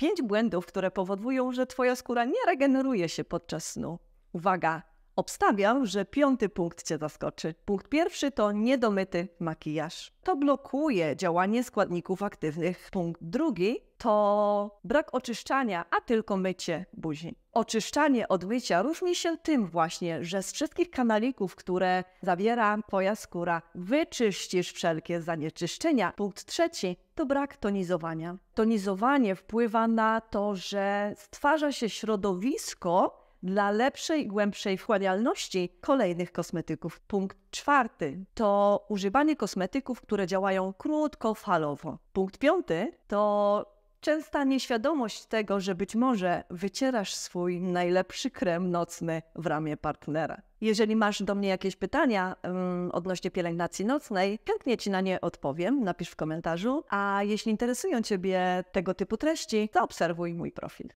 Pięć błędów, które powodują, że Twoja skóra nie regeneruje się podczas snu. Uwaga, Obstawiam, że piąty punkt Cię zaskoczy. Punkt pierwszy to niedomyty makijaż. To blokuje działanie składników aktywnych. Punkt drugi to brak oczyszczania, a tylko mycie buzi. Oczyszczanie od mycia różni się tym właśnie, że z wszystkich kanalików, które zawiera Twoja skóra, wyczyścisz wszelkie zanieczyszczenia. Punkt trzeci to brak tonizowania. Tonizowanie wpływa na to, że stwarza się środowisko, dla lepszej, głębszej wchłanialności kolejnych kosmetyków. Punkt czwarty to używanie kosmetyków, które działają krótkofalowo. Punkt piąty to częsta nieświadomość tego, że być może wycierasz swój najlepszy krem nocny w ramię partnera. Jeżeli masz do mnie jakieś pytania um, odnośnie pielęgnacji nocnej, chętnie Ci na nie odpowiem, napisz w komentarzu. A jeśli interesują Ciebie tego typu treści, to obserwuj mój profil.